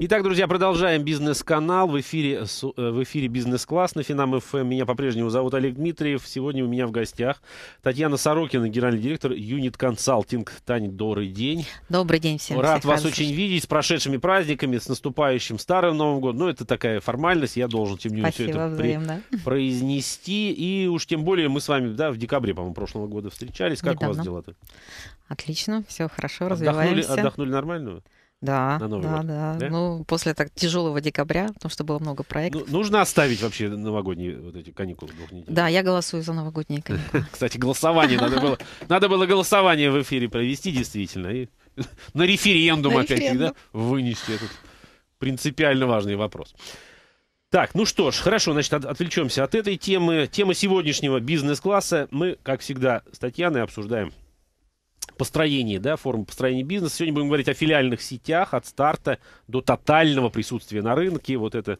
Итак, друзья, продолжаем бизнес-канал. В эфире, э, в эфире бизнес-класс на Финам ФМ. Эм. Меня по-прежнему зовут Олег Дмитриев. Сегодня у меня в гостях Татьяна Сорокина, генеральный директор Юнит Консалтинг. Таня, добрый день. Добрый день всем. Рад всех вас радостей. очень видеть. С прошедшими праздниками, с наступающим Старым Новым Годом. Ну, это такая формальность. Я должен, тем не менее, все это при... произнести. И уж тем более мы с вами, да, в декабре, по-моему, прошлого года встречались. Как Недавно. у вас дела-то? Отлично, все хорошо, отдохнули, развиваемся. Отдохнули нормально? Да, на Новый да, год. Да. да. Ну, после так тяжелого декабря, потому что было много проектов. Ну, нужно оставить вообще новогодние вот эти каникулы двух недель. Да, я голосую за новогодние каникулы. Кстати, голосование надо было. Надо было голосование в эфире провести, действительно. И на референдум опять да, вынести этот принципиально важный вопрос. Так, ну что ж, хорошо, значит, от, отвлечемся от этой темы. Тема сегодняшнего бизнес-класса мы, как всегда, с Татьяной обсуждаем построении, да, формы построения бизнеса. Сегодня будем говорить о филиальных сетях от старта до тотального присутствия на рынке. Вот это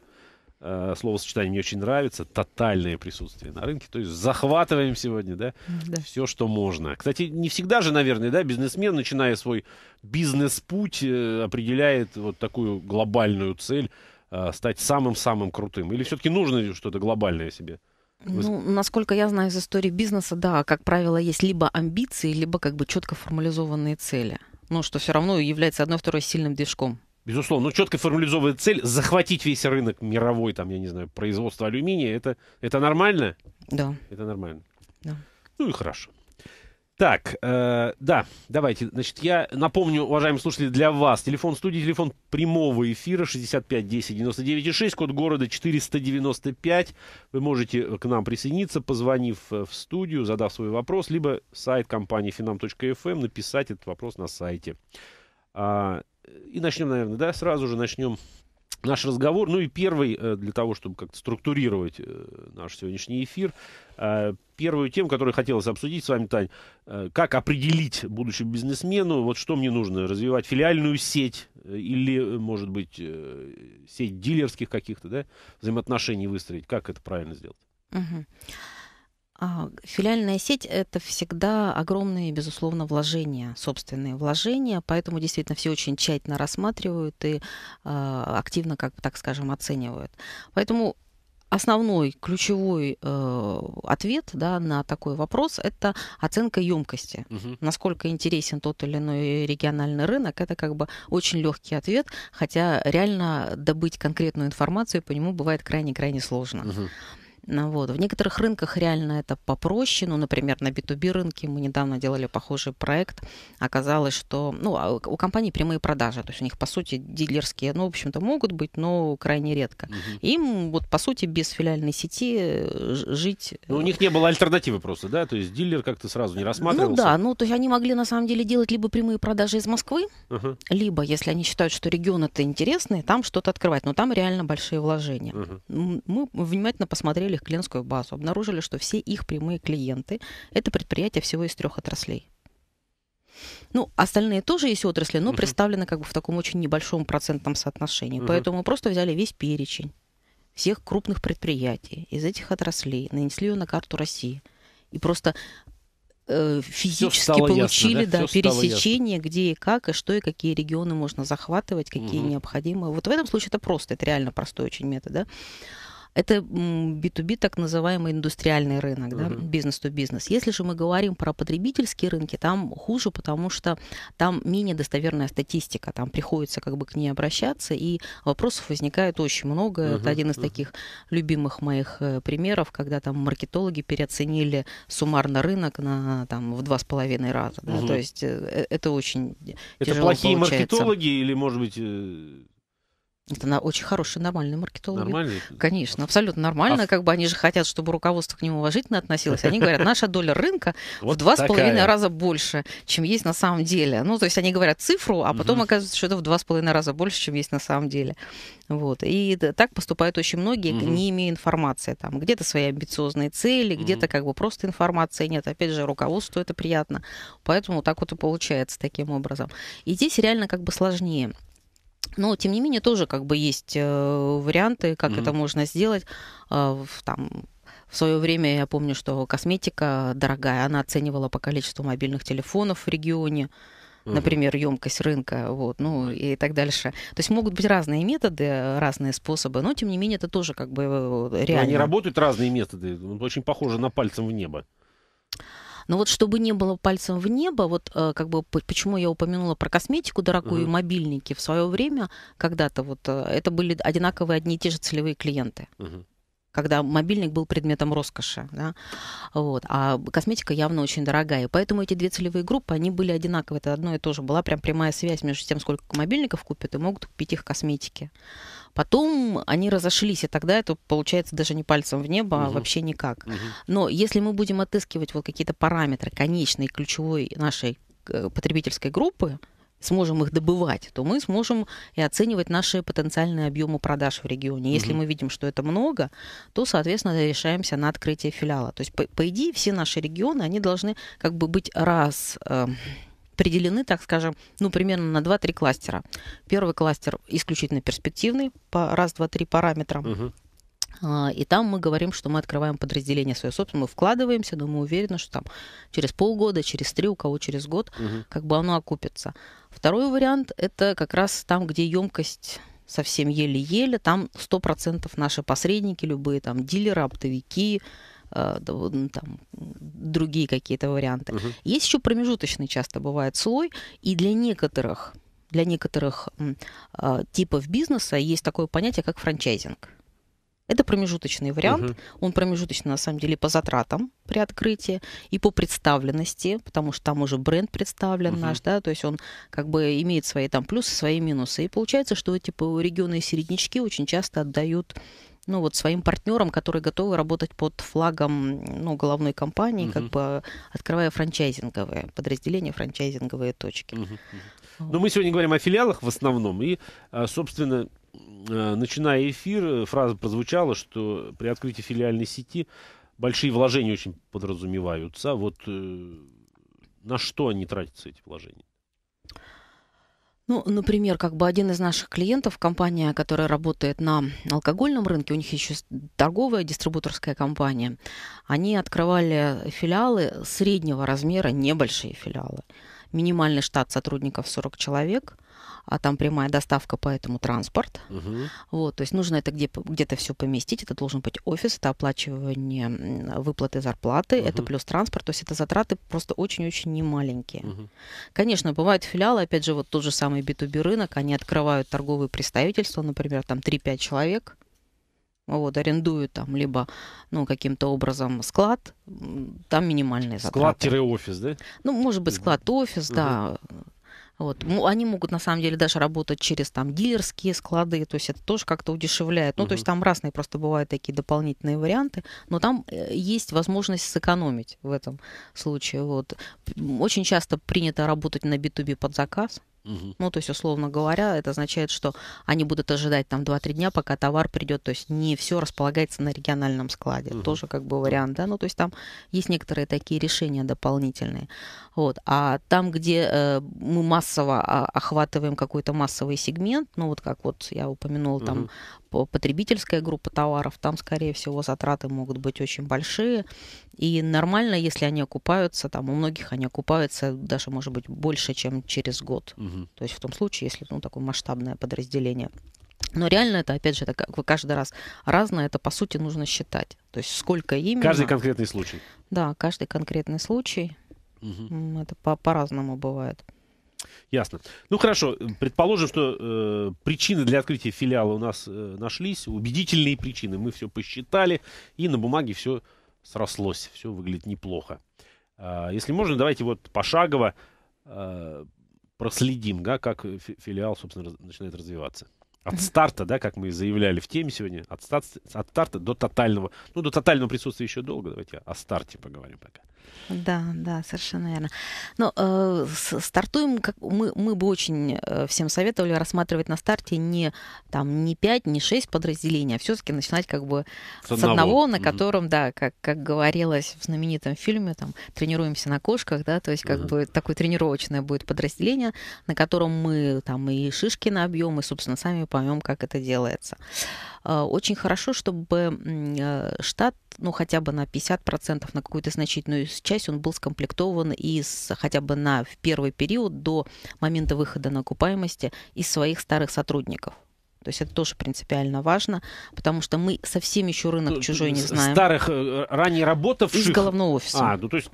э, словосочетание мне очень нравится. Тотальное присутствие на рынке. То есть захватываем сегодня, да, да, все, что можно. Кстати, не всегда же, наверное, да, бизнесмен, начиная свой бизнес-путь, э, определяет вот такую глобальную цель э, стать самым-самым крутым. Или все-таки нужно что-то глобальное себе? Ну, насколько я знаю из истории бизнеса, да, как правило, есть либо амбиции, либо как бы четко формализованные цели. Ну, что все равно является одной-второй сильным движком. Безусловно, но ну, четко формализованная цель захватить весь рынок мировой, там, я не знаю, производства алюминия, это, это нормально? Да. Это нормально. Да. Ну и хорошо. Так, э, да, давайте. Значит, я напомню, уважаемые слушатели, для вас телефон студии, телефон прямого эфира 65 10 99 6, код города 495. Вы можете к нам присоединиться, позвонив э, в студию, задав свой вопрос, либо сайт компании finam.fm, эм, написать этот вопрос на сайте. А, и начнем, наверное, да, сразу же начнем наш разговор. Ну и первый, э, для того, чтобы как-то структурировать э, наш сегодняшний эфир, э, первую тему, которую хотелось обсудить с вами, Тань, как определить будущему бизнесмену, вот что мне нужно, развивать филиальную сеть или, может быть, сеть дилерских каких-то, да, взаимоотношений выстроить, как это правильно сделать? Угу. А, филиальная сеть – это всегда огромные, безусловно, вложения, собственные вложения, поэтому действительно все очень тщательно рассматривают и э, активно, как так скажем, оценивают. Поэтому основной ключевой э, ответ да, на такой вопрос это оценка емкости. Угу. Насколько интересен тот или иной региональный рынок, это как бы очень легкий ответ, хотя реально добыть конкретную информацию по нему бывает крайне-крайне сложно. Угу. Ну вот. В некоторых рынках реально это попроще. Ну, например, на B2B рынке мы недавно делали похожий проект. Оказалось, что ну, а у компаний прямые продажи. То есть у них, по сути, дилерские, ну, в общем-то, могут быть, но крайне редко. Угу. Им, вот, по сути, без филиальной сети э, жить... Но ну, у э, них не было альтернативы просто, да? То есть дилер как-то сразу не ну рассматривался? Ну да, ну, то есть они могли, на самом деле, делать либо прямые продажи из Москвы, угу. либо, если они считают, что регион это интересный, там что-то открывать. Но там реально большие вложения. Угу. Мы внимательно посмотрели рассмотрели их клиентскую базу, обнаружили, что все их прямые клиенты – это предприятия всего из трех отраслей. Ну, остальные тоже есть отрасли, но uh-huh. представлены как бы в таком очень небольшом процентном соотношении. Uh-huh. Поэтому мы просто взяли весь перечень всех крупных предприятий из этих отраслей, нанесли ее на карту России. И просто э, физически получили ясно, да? Да, Все пересечение, где и как, и что, и какие регионы можно захватывать, какие угу. необходимы. Вот в этом случае это просто, это реально простой очень метод. Да? Это B2B, так называемый индустриальный рынок, да, бизнес-то-бизнес. uh Если же мы говорим про потребительские рынки, там хуже, потому что там менее достоверная статистика, там приходится как бы к ней обращаться, и вопросов возникает очень много. Uh-huh. Это один из uh-huh. таких любимых моих э, примеров, когда там маркетологи переоценили суммарно рынок на там в два с половиной раза. Да? То есть э, э, это очень Это плохие получается. маркетологи или, может быть, это она очень хорошие, нормальные маркетологи. Нормальные? Конечно, абсолютно нормально. А... Как бы они же хотят, чтобы руководство к нему уважительно относилось. Они говорят, наша доля рынка в два с половиной раза больше, чем есть на самом деле. Ну, то есть они говорят цифру, а потом оказывается, что это в два с половиной раза больше, чем есть на самом деле. Вот. И так поступают очень многие, не имея информации. Там где-то свои амбициозные цели, где-то как бы просто информации нет. Опять же, руководству это приятно. Поэтому так вот и получается таким образом. И здесь реально как бы сложнее. Но, тем не менее, тоже как бы есть э, варианты, как mm-hmm. это можно сделать. А, в, там, в свое время я помню, что косметика дорогая, она оценивала по количеству мобильных телефонов в регионе например, емкость рынка, вот, ну и так дальше. То есть могут быть разные методы, разные способы, но тем не менее это тоже как бы реально. Э, но они работают разные методы, очень похоже на пальцем в небо. Но вот чтобы не было пальцем в небо, вот э, как бы почему я упомянула про косметику дорогую mm-hmm. и мобильники в свое время, когда-то вот э, это были одинаковые одни и те же целевые клиенты. Mm-hmm когда мобильник был предметом роскоши. Да? Вот. А косметика явно очень дорогая. поэтому эти две целевые группы, они были одинаковые. Это одно и то же. Была прям прямая связь между тем, сколько мобильников купят, и могут купить их косметики. Потом они разошлись, и тогда это получается даже не пальцем в небо, угу. а вообще никак. Угу. Но если мы будем отыскивать вот какие-то параметры конечной ключевой нашей э, потребительской группы, сможем их добывать, то мы сможем и оценивать наши потенциальные объемы продаж в регионе. Если угу. мы видим, что это много, то, соответственно, решаемся на открытие филиала. То есть, по, по идее, все наши регионы, они должны как бы быть раз... Э, определены, так скажем, ну, примерно на 2-3 кластера. Первый кластер исключительно перспективный, по раз, два, три параметра. Угу. И там мы говорим, что мы открываем подразделение свое собственное, мы вкладываемся, но мы уверены, что там через полгода, через три, у кого через год, угу. как бы оно окупится. Второй вариант – это как раз там, где емкость совсем еле-еле, там 100% наши посредники, любые там дилеры, оптовики, э, ну, там, другие какие-то варианты. Угу. Есть еще промежуточный часто бывает слой, и для некоторых для некоторых э, типов бизнеса есть такое понятие, как франчайзинг. Это промежуточный вариант. Угу. Он промежуточный, на самом деле, по затратам при открытии и по представленности, потому что там уже бренд представлен угу. наш, да, то есть он как бы имеет свои там плюсы, свои минусы. И получается, что эти типа, регионы и середнячки очень часто отдают ну, вот своим партнерам, которые готовы работать под флагом ну, головной компании, угу. как бы открывая франчайзинговые подразделения, франчайзинговые точки. Угу. Ну, Но мы сегодня говорим о филиалах в основном и, а, собственно, Э, начиная эфир, э, фраза прозвучала, что при открытии филиальной сети большие вложения очень подразумеваются. Вот э, на что они тратятся, эти вложения? Ну, например, как бы один из наших клиентов, компания, которая работает на алкогольном рынке, у них еще торговая дистрибуторская компания, они открывали филиалы среднего размера, небольшие филиалы. Минимальный штат сотрудников 40 человек – а там прямая доставка, поэтому транспорт. Угу. Вот, то есть нужно это где, где-то все поместить. Это должен быть офис, это оплачивание выплаты зарплаты, угу. это плюс транспорт. То есть это затраты просто очень-очень немаленькие. Угу. Конечно, бывают филиалы, опять же, вот тот же самый B2B рынок, они открывают торговые представительства, например, там 3-5 человек, вот, арендуют там либо, ну, каким-то образом склад, там минимальные затраты. Склад-офис, да? Ну, может быть, склад-офис, угу. да, вот. Они могут, на самом деле, даже работать через там дилерские склады, то есть это тоже как-то удешевляет. Ну, угу. то есть там разные просто бывают такие дополнительные варианты, но там э, есть возможность сэкономить в этом случае. Вот. Очень часто принято работать на B2B под заказ, ну, то есть, условно говоря, это означает, что они будут ожидать там 2-3 дня, пока товар придет. То есть не все располагается на региональном складе. Угу. Тоже как бы вариант, да. Ну, то есть там есть некоторые такие решения дополнительные. Вот. А там, где э, мы массово а, охватываем какой-то массовый сегмент, ну, вот как вот я упомянула, угу. там потребительская группа товаров, там, скорее всего, затраты могут быть очень большие. И нормально, если они окупаются, там у многих они окупаются даже, может быть, больше, чем через год. Угу. То есть в том случае, если ну, такое масштабное подразделение. Но реально это, опять же, это как вы каждый раз разное, это по сути нужно считать. То есть сколько именно. Каждый конкретный случай. Да, каждый конкретный случай. Угу. Это по- по-разному бывает. Ясно. Ну хорошо, предположим, что э, причины для открытия филиала у нас э, нашлись, убедительные причины. Мы все посчитали, и на бумаге все срослось, все выглядит неплохо. Э, если можно, давайте вот пошагово э, проследим, да, как филиал, собственно, начинает развиваться. От старта, да, как мы заявляли в теме сегодня, от, стат, от старта до тотального, ну, до тотального присутствия еще долго. Давайте о старте поговорим пока. Да, да, совершенно верно. Но э, стартуем, как мы, мы бы очень э, всем советовали рассматривать на старте не, там, не 5, не 6 подразделений, а все-таки начинать как бы с, с одного, одного на котором, mm-hmm. да, как, как говорилось в знаменитом фильме, там, тренируемся на кошках, да, то есть как mm-hmm. бы такое тренировочное будет подразделение, на котором мы там и шишки набьем, и, собственно, сами поймем, как это делается. А, очень хорошо, чтобы э, штат, ну, хотя бы на 50%, на какую-то значительную часть он был скомплектован из, хотя бы на в первый период до момента выхода на окупаемости из своих старых сотрудников. То есть это тоже принципиально важно, потому что мы совсем еще рынок э, чужой не знаем. Старых, э, ранее работавших? Из головного офиса. А, ну то есть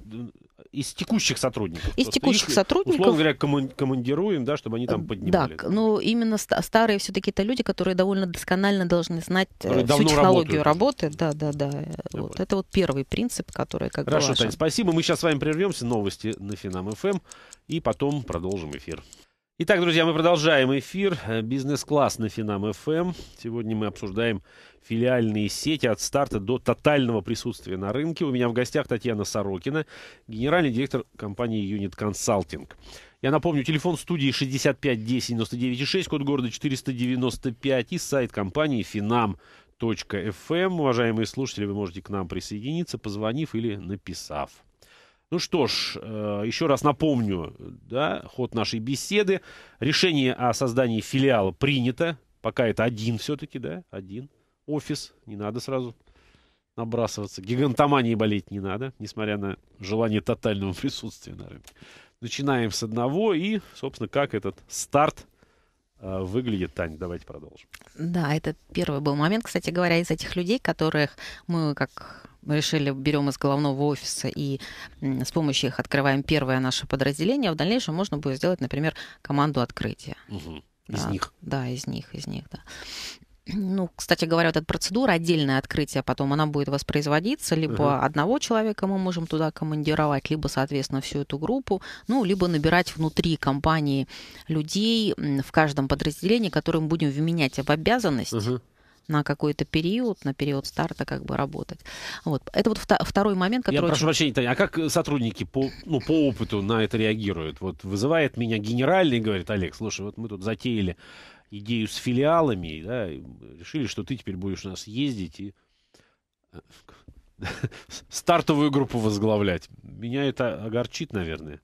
из текущих сотрудников. Из текущих их, сотрудников. Условно говоря, коммун, командируем, да, чтобы они там поднимали. Да, ну, но именно старые все-таки это люди, которые довольно досконально должны знать э, которые всю технологию работают, работы. Да, да, да. Ну вот. Это вот первый принцип, который как Хорошо, бы Тань, спасибо. Мы сейчас с вами прервемся. Новости на Финам ФМ. Эм. И потом продолжим эфир. Итак, друзья, мы продолжаем эфир. Э, бизнес-класс на Финам ФМ. Эм. Сегодня мы обсуждаем филиальные сети от старта до тотального присутствия на рынке. У меня в гостях Татьяна Сорокина, генеральный директор компании Unit Consulting. Я напомню, телефон студии 65 10 99 6, код города 495 и сайт компании finam.fm. Эм. Уважаемые слушатели, вы можете к нам присоединиться, позвонив или написав. Ну что ж, э, еще раз напомню, да, ход нашей беседы. Решение о создании филиала принято. Пока это один все-таки, да, один офис, не надо сразу набрасываться. Гигантомании болеть не надо, несмотря на желание тотального присутствия на рынке. Начинаем с одного и, собственно, как этот старт э, выглядит. Тань, давайте продолжим. Да, это первый был момент, кстати говоря, из этих людей, которых мы как решили, берем из головного офиса и с помощью их открываем первое наше подразделение, в дальнейшем можно будет сделать, например, команду открытия. Угу. Из да, них. Да, из них, из них, да ну, кстати говоря, вот эта процедура, отдельное открытие потом, она будет воспроизводиться, либо uh-huh. одного человека мы можем туда командировать, либо, соответственно, всю эту группу, ну, либо набирать внутри компании людей в каждом подразделении, которым будем вменять в обязанность uh-huh на какой-то период, на период старта как бы работать. Вот. Это вот второй момент, который... Я очень... прошу прощения, Таня, а как сотрудники по, ну, по опыту на это реагируют? Вот вызывает меня генеральный и говорит, Олег, слушай, вот мы тут затеяли идею с филиалами, да, решили, что ты теперь будешь у нас ездить и э, стартовую группу возглавлять. Меня это огорчит, наверное.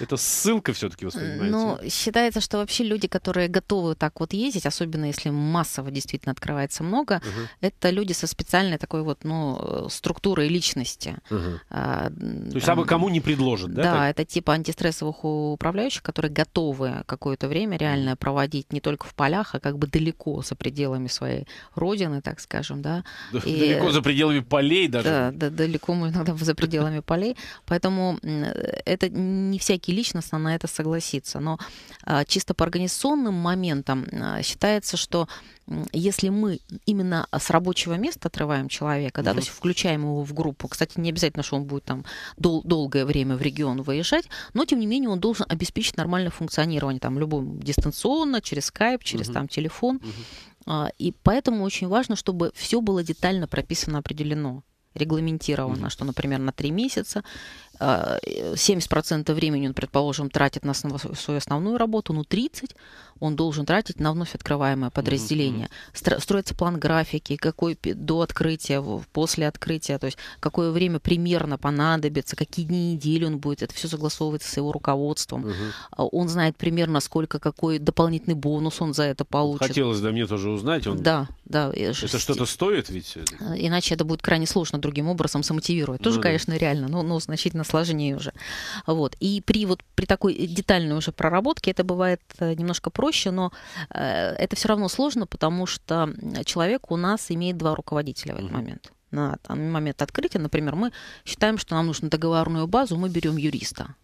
Это ссылка все-таки э, воспринимается? Ну, считается, что вообще люди, которые готовы так вот ездить, особенно если массово действительно открывается много, угу. это люди со специальной такой вот, ну, э, структурой личности. Угу. А, То есть, а бы кому не предложат, да? Да, так? это типа антистрессовых управляющих, которые готовы какое-то время реально проводить не только в полях, а как бы далеко за пределами своей родины, так скажем, да. Далеко за пределами полей даже. Да, да, далеко мы иногда за пределами полей. Поэтому э, это не не всякий личностно на это согласится, но а, чисто по организационным моментам а, считается, что если мы именно с рабочего места отрываем человека, mm-hmm. да, то есть включаем его в группу, кстати, не обязательно, что он будет там дол- долгое время в регион выезжать, но тем не менее он должен обеспечить нормальное функционирование там любым дистанционно, через скайп, через mm там телефон. mm И поэтому очень важно, чтобы все было детально прописано, определено регламентировано, mm что, например, на три месяца 70% времени он, предположим, тратит на свою основную работу, но ну, 30% он должен тратить на вновь открываемое подразделение. Mm-hmm. Строится план графики, какой до открытия, после открытия, то есть какое время примерно понадобится, какие дни недели он будет, это все согласовывается с его руководством. Mm-hmm. Он знает примерно, сколько, какой дополнительный бонус он за это получит. Хотелось, да, мне тоже узнать. Он... Да, да. Это что-то стоит ведь? А, иначе это будет крайне сложно другим образом замотивировать. Тоже, ну, конечно, реально, но, но значительно сложнее уже. Вот. И при, вот, при такой детальной уже проработке это бывает э, немножко проще, но э, это все равно сложно, потому что человек у нас имеет два руководителя в этот момент на там, момент открытия, например, мы считаем, что нам нужно договорную базу, мы берем юриста.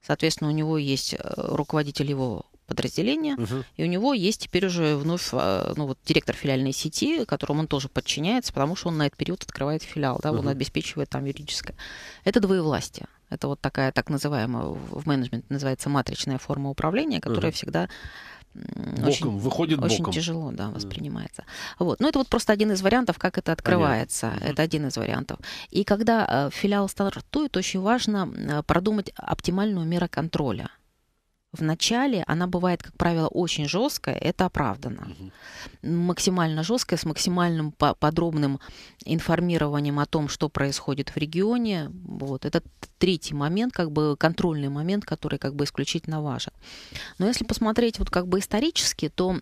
Соответственно, у него есть э, руководитель его подразделения, угу. и у него есть теперь уже вновь а, ну, вот, директор филиальной сети, которому он тоже подчиняется, потому что он на этот период открывает филиал, да, угу. он обеспечивает там юридическое. Это двоевластие. Это вот такая так называемая в менеджменте называется матричная форма управления, которая угу. всегда боком, очень, выходит очень боком. тяжело да, воспринимается. Mm. Вот. Но ну, это вот просто один из вариантов, как это открывается. Понятно. Это один из вариантов. И когда э, филиал стартует, очень важно продумать оптимальную меру контроля в начале она бывает, как правило, очень жесткая, это оправдано. Угу. Максимально жесткая, с максимальным подробным информированием о том, что происходит в регионе. Вот. Это третий момент, как бы контрольный момент, который как бы исключительно важен. Но если посмотреть вот как бы исторически, то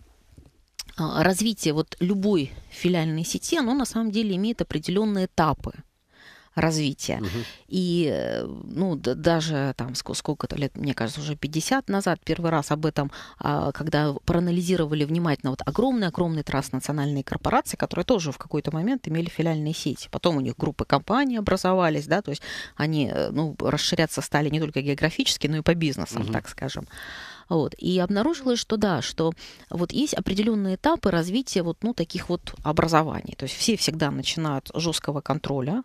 а, развитие вот любой филиальной сети, оно на самом деле имеет определенные этапы развития. Угу. И, э, ну, даже там сколько-то лет, мне кажется, уже 50 назад первый раз об этом, а, когда проанализировали внимательно вот огромный-огромный транснациональные корпорации, которые тоже в какой-то момент имели филиальные сети. Потом у них группы компаний образовались, да, то есть они, э, ну, расширяться стали не только географически, но и по бизнесам, угу. так скажем. Вот. И обнаружилось, что да, что вот есть определенные этапы развития вот, ну, таких вот образований. То есть все всегда начинают с жесткого контроля,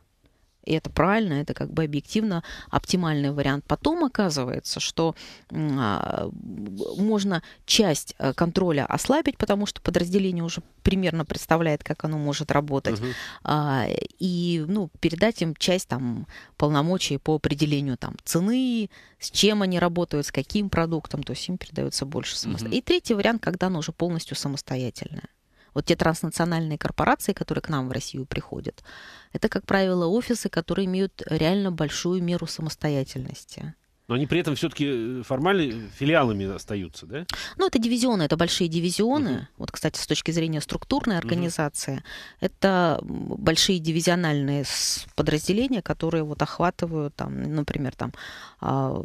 и это правильно, это как бы объективно оптимальный вариант. Потом оказывается, что а, можно часть э, контроля ослабить, потому что подразделение уже примерно представляет, как оно может работать, uh и ну, передать им часть там, полномочий по определению там, цены, с чем они работают, с каким продуктом, то есть им передается больше самостоятельно. uh И третий вариант, когда оно уже полностью самостоятельное. Вот те транснациональные корпорации, которые к нам в Россию приходят, это, как правило, офисы, которые имеют реально большую меру самостоятельности. Но они при этом все-таки э, формально э, филиалами остаются, да? Ну, это дивизионы, это большие дивизионы. Угу. Вот, кстати, с точки зрения структурной организации, угу. это большие дивизиональные подразделения, которые вот охватывают, там, например, там а,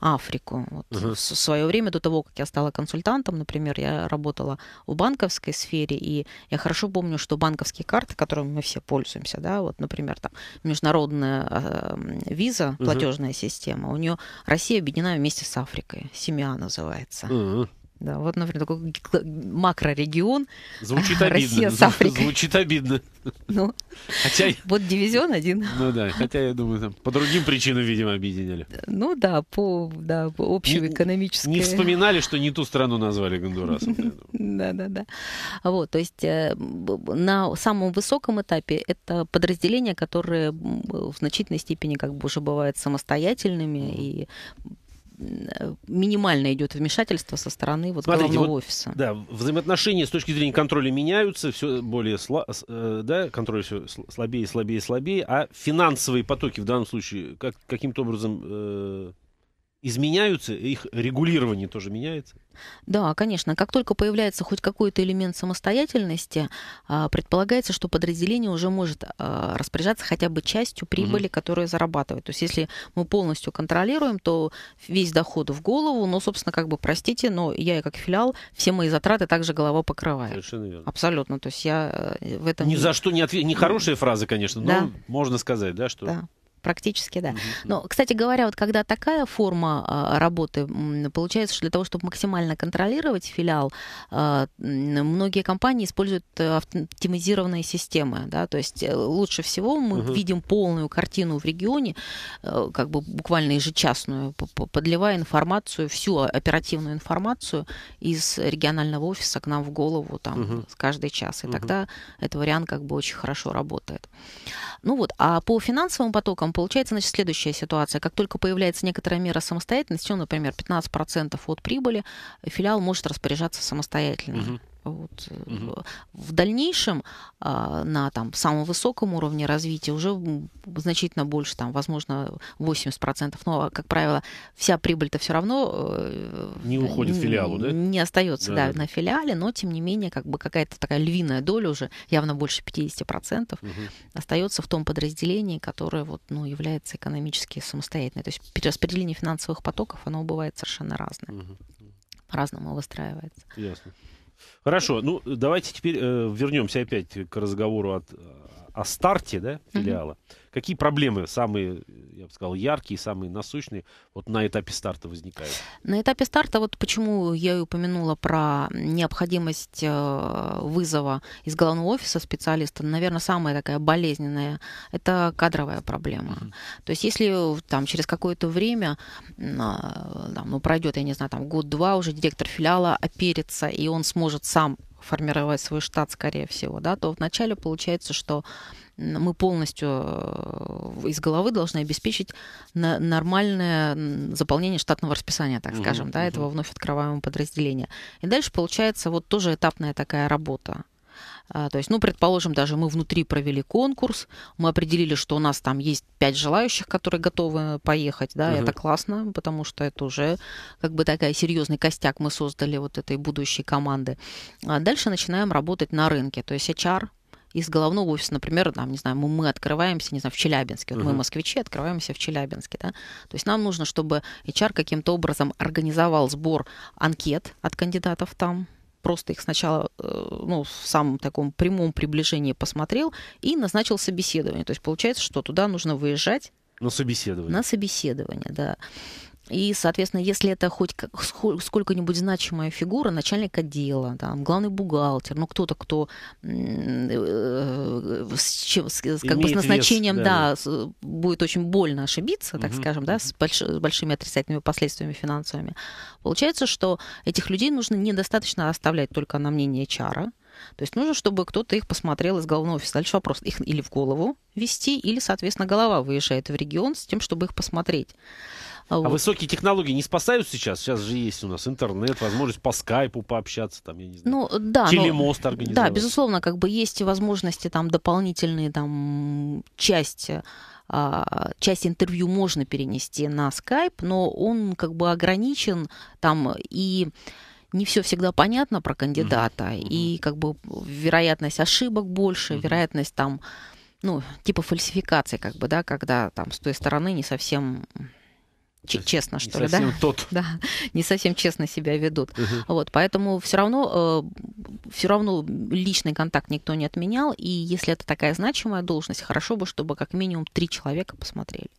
Африку. Вот угу. В свое время, до того, как я стала консультантом, например, я работала в банковской сфере, и я хорошо помню, что банковские карты, которыми мы все пользуемся, да, вот, например, там международная э, виза, угу. платежная система, у нее Россия объединена вместе с Африкой, семья называется. Угу. Да, вот, например, такой макрорегион. Звучит обидно. Россия с Африкой. Звучит обидно. Ну, хотя... вот дивизион один. Ну да, хотя, я думаю, там по другим причинам, видимо, объединили. Ну да, по, да, по общему экономическому. Не вспоминали, что не ту страну назвали Гондурасом. Да-да-да. Вот, то есть э, на самом высоком этапе это подразделения, которые в значительной степени как бы уже бывают самостоятельными и минимально идет вмешательство со стороны вот Смотрите, главного вот, офиса. Да, взаимоотношения с точки зрения контроля меняются, все более сла, э, да, контроль все слабее, слабее, слабее, а финансовые потоки в данном случае как, каким-то образом э, изменяются, их регулирование тоже меняется. Да, конечно. Как только появляется хоть какой-то элемент самостоятельности, а, предполагается, что подразделение уже может а, распоряжаться хотя бы частью прибыли, угу. которую зарабатывает. То есть если мы полностью контролируем, то весь доход в голову, но, ну, собственно, как бы, простите, но я и как филиал, все мои затраты также голова покрывает. Совершенно верно. Абсолютно. То есть я э, в этом... Ни за что не ответ... Не хорошая фраза, конечно, да. но можно сказать, да, что... Да. Практически, да. Mm-hmm. Но, кстати говоря, вот когда такая форма а, работы, получается, что для того, чтобы максимально контролировать филиал, а, многие компании используют э, автоматизированные системы, да, то есть э, лучше всего мы mm-hmm. видим полную картину в регионе, э, как бы буквально ежечасную, подливая информацию, всю оперативную информацию из регионального офиса к нам в голову там mm-hmm. каждый час, и тогда этот вариант как бы очень хорошо работает. Ну вот, а по финансовым потокам Получается, значит, следующая ситуация. Как только появляется некоторая мера самостоятельности, ну, например, 15% от прибыли, филиал может распоряжаться самостоятельно. Угу. Вот. Угу. В дальнейшем а, на там, самом высоком уровне развития уже значительно больше, там, возможно, 80%. Но, как правило, вся прибыль-то все равно... Э, не уходит в филиалу, да? Не остается да. Да, на филиале, но, тем не менее, как бы какая-то такая львиная доля уже, явно больше 50%, угу. остается в том подразделении, которое вот, ну, является экономически самостоятельным. То есть перераспределение финансовых потоков, оно бывает совершенно разное. Угу. По-разному выстраивается. Ясно. Хорошо, ну давайте теперь э, вернемся опять к разговору от, а, о старте да, филиала, угу. какие проблемы самые, я бы сказал, яркие, самые насущные вот на этапе старта возникают? На этапе старта, вот почему я и упомянула про необходимость э, вызова из главного офиса специалиста, наверное, самая такая болезненная, это кадровая проблема. Угу. То есть если там через какое-то время, а, там, ну, пройдет, я не знаю, там год-два, уже директор филиала оперится, и он сможет сам формировать свой штат, скорее всего, да, то вначале получается, что мы полностью э, из головы должны обеспечить нормальное заполнение штатного расписания, так скажем, mm-hmm. да, этого вновь открываемого подразделения. И дальше получается вот тоже этапная такая работа. А, то есть, ну, предположим, даже мы внутри провели конкурс, мы определили, что у нас там есть пять желающих, которые готовы поехать, да, угу. это классно, потому что это уже как бы такая серьезный костяк мы создали вот этой будущей команды. А дальше начинаем работать на рынке, то есть HR, из головного офиса, например, там, не знаю, мы, открываемся, не знаю, в Челябинске, вот uh мы москвичи, открываемся в Челябинске, да, то есть нам нужно, чтобы HR каким-то образом организовал сбор анкет от кандидатов там, просто их сначала э, ну, в самом таком прямом приближении посмотрел и назначил собеседование. То есть получается, что туда нужно выезжать на собеседование. На собеседование, да. И, соответственно, если это хоть сколько-нибудь значимая фигура, начальник отдела, там, главный бухгалтер, ну кто-то, кто э, э, с, чем, с, как Имеет бы с назначением, вес, да, да с, будет очень больно ошибиться, так угу. скажем, да, с, больш, с большими отрицательными последствиями финансовыми. Получается, что этих людей нужно недостаточно оставлять только на мнение чара. То есть нужно, чтобы кто-то их посмотрел из головного офиса. Дальше вопрос, их или в голову вести, или, соответственно, голова выезжает в регион с тем, чтобы их посмотреть. А вот. высокие технологии не спасают сейчас? Сейчас же есть у нас интернет, возможность по скайпу пообщаться, там, я не знаю, ну, да, телемост но, организовать. Да, безусловно, как бы есть возможности там дополнительные там часть а, часть интервью можно перенести на скайп, но он как бы ограничен там и не все всегда понятно про кандидата, mm-hmm. и как бы вероятность ошибок больше, mm-hmm. вероятность там, ну, типа фальсификации, как бы, да, когда там с той стороны не совсем честно, что ли, да? Тот. Да, не совсем честно себя ведут. Угу. Вот, поэтому все равно, э, все равно личный контакт никто не отменял, и если это такая значимая должность, хорошо бы, чтобы как минимум три человека посмотрели.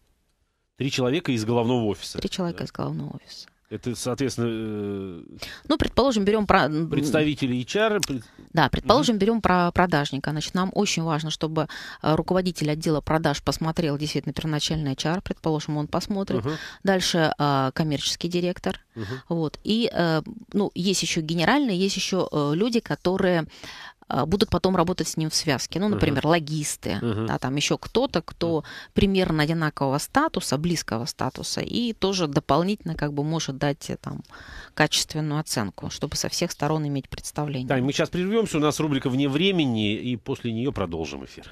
Три человека из головного офиса. Три человека да? из головного офиса. Это, соответственно... Э, ну, предположим, берем... Про... Представители HR... Да, предположим, берем продажника. Значит, нам очень важно, чтобы э, руководитель отдела продаж посмотрел действительно первоначальный HR, предположим, он посмотрит. Угу. Дальше э, коммерческий директор. Угу. Вот. И, ну, есть еще генеральные, есть еще люди, которые а, будут потом работать с ним в связке. Ну, например, uh-huh. логисты, uh-huh. да, там еще кто-то, кто примерно одинакового статуса, близкого статуса, и тоже дополнительно как бы может дать э, там качественную оценку, чтобы со всех сторон иметь представление. Тань, мы сейчас прервемся, у нас рубрика «Вне времени», и после нее продолжим эфир.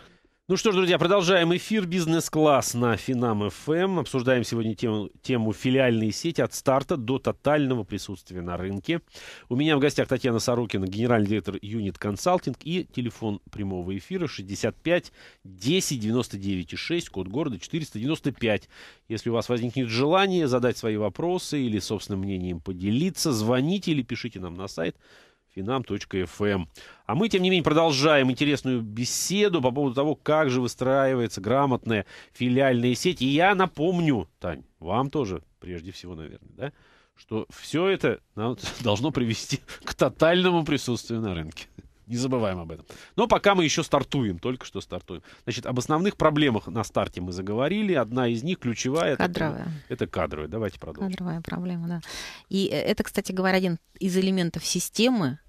Ну что ж, друзья, продолжаем эфир «Бизнес-класс» на Финам ФМ. Эм. Обсуждаем сегодня тему, тему филиальные сети от старта до тотального присутствия на рынке. У меня в гостях Татьяна Сорокина, генеральный директор Юнит Консалтинг и телефон прямого эфира 65 10 99 6, код города 495. Если у вас возникнет желание задать свои вопросы или собственным мнением поделиться, звоните или пишите нам на сайт finam.fm. Эм. А мы, тем не менее, продолжаем интересную беседу по поводу того, как же выстраивается грамотная филиальная сеть. И я напомню, Тань, вам тоже, прежде всего, наверное, да, что все это должно привести к тотальному присутствию на рынке. Не забываем об этом. Но пока мы еще стартуем, только что стартуем. Значит, об основных проблемах на старте мы заговорили. Одна из них ключевая. Кадровая. Это, это кадровая. Давайте продолжим. Кадровая проблема, да. И э, это, кстати говоря, один из элементов системы,